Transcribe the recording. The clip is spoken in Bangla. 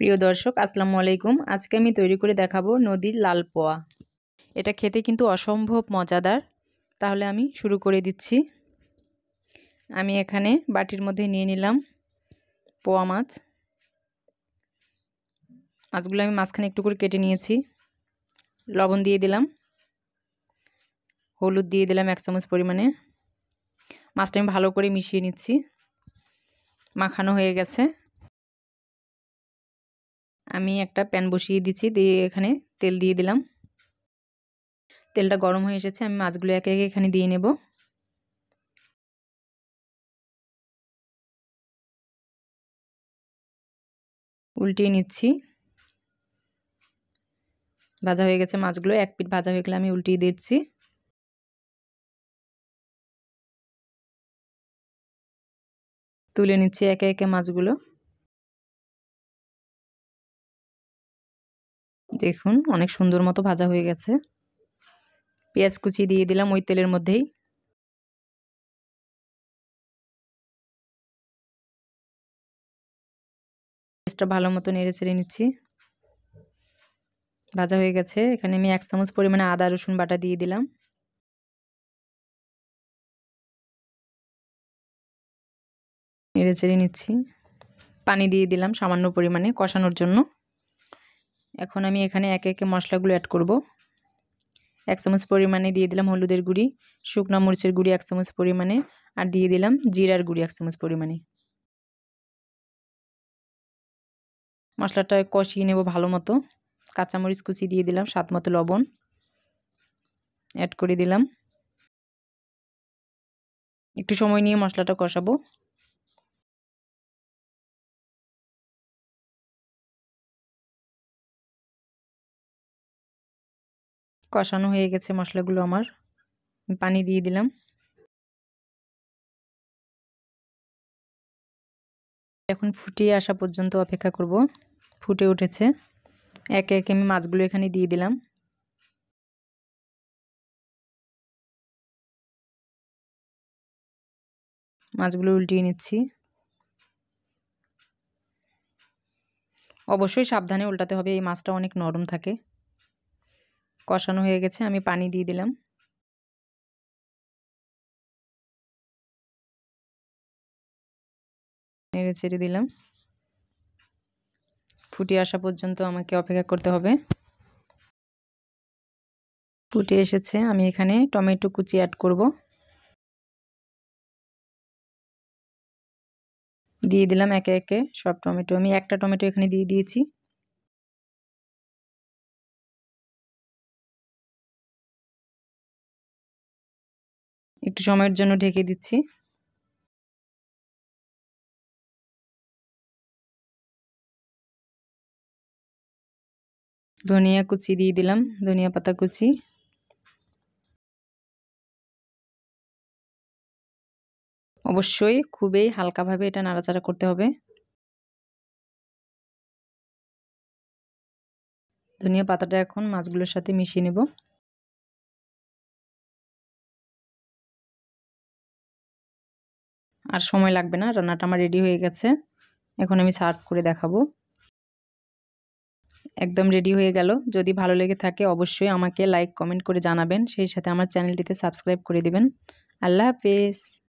প্রিয় দর্শক আসসালামু আলাইকুম আজকে আমি তৈরি করে দেখাবো নদীর লাল পোয়া এটা খেতে কিন্তু অসম্ভব মজাদার তাহলে আমি শুরু করে দিচ্ছি আমি এখানে বাটির মধ্যে নিয়ে নিলাম পোয়া মাছ মাছগুলো আমি মাঝখানে একটু করে কেটে নিয়েছি লবণ দিয়ে দিলাম হলুদ দিয়ে দিলাম এক চামচ পরিমাণে মাছটা আমি ভালো করে মিশিয়ে নিচ্ছি মাখানো হয়ে গেছে আমি একটা প্যান বসিয়ে দিচ্ছি দিয়ে এখানে তেল দিয়ে দিলাম তেলটা গরম হয়ে এসেছে আমি মাছগুলো একে একে এখানে দিয়ে নেব উল্টিয়ে নিচ্ছি ভাজা হয়ে গেছে মাছগুলো এক পিট ভাজা হয়ে গেলে আমি উল্টিয়ে দিচ্ছি তুলে নিচ্ছি একে একে মাছগুলো দেখুন অনেক সুন্দর মতো ভাজা হয়ে গেছে পেঁয়াজ কুচি দিয়ে দিলাম ওই তেলের মধ্যেই পেঁয়াজটা ভালো মতো নেড়ে ছেড়ে নিচ্ছি ভাজা হয়ে গেছে এখানে আমি এক চামচ পরিমাণে আদা রসুন বাটা দিয়ে দিলাম নেড়ে চেড়ে নিচ্ছি পানি দিয়ে দিলাম সামান্য পরিমাণে কষানোর জন্য এখন আমি এখানে একে একে মশলাগুলো অ্যাড করব এক চামচ পরিমাণে দিয়ে দিলাম হলুদের গুঁড়ি শুকনো মরিচের গুঁড়ি এক চামচ পরিমাণে আর দিয়ে দিলাম জিরার গুঁড়ি এক চামচ পরিমাণে মশলাটা কষিয়ে নেব ভালো মতো কাঁচামরিচ কুচি দিয়ে দিলাম স্বাদ মতো লবণ অ্যাড করে দিলাম একটু সময় নিয়ে মশলাটা কষাবো কষানো হয়ে গেছে মশলাগুলো আমার পানি দিয়ে দিলাম এখন ফুটিয়ে আসা পর্যন্ত অপেক্ষা করব ফুটে উঠেছে একে একে আমি মাছগুলো এখানে দিয়ে দিলাম মাছগুলো উল্টিয়ে নিচ্ছি অবশ্যই সাবধানে উল্টাতে হবে এই মাছটা অনেক নরম থাকে কষানো হয়ে গেছে আমি পানি দিয়ে দিলাম নেড়ে চেড়ে দিলাম ফুটি আসা পর্যন্ত আমাকে অপেক্ষা করতে হবে ফুটে এসেছে আমি এখানে টমেটো কুচি অ্যাড করব দিয়ে দিলাম একে একে সব টমেটো আমি একটা টমেটো এখানে দিয়ে দিয়েছি একটু সময়ের জন্য ঢেকে দিচ্ছি ধনিয়া কুচি দিয়ে দিলাম ধনিয়া পাতা কুচি অবশ্যই খুবই হালকাভাবে এটা নাড়াচাড়া করতে হবে ধনিয়া পাতাটা এখন মাছগুলোর সাথে মিশিয়ে নেব আর সময় লাগবে না রান্নাটা আমার রেডি হয়ে গেছে এখন আমি সার্ভ করে দেখাবো একদম রেডি হয়ে গেল যদি ভালো লেগে থাকে অবশ্যই আমাকে লাইক কমেন্ট করে জানাবেন সেই সাথে আমার চ্যানেলটিতে সাবস্ক্রাইব করে দিবেন আল্লাহ হাফেজ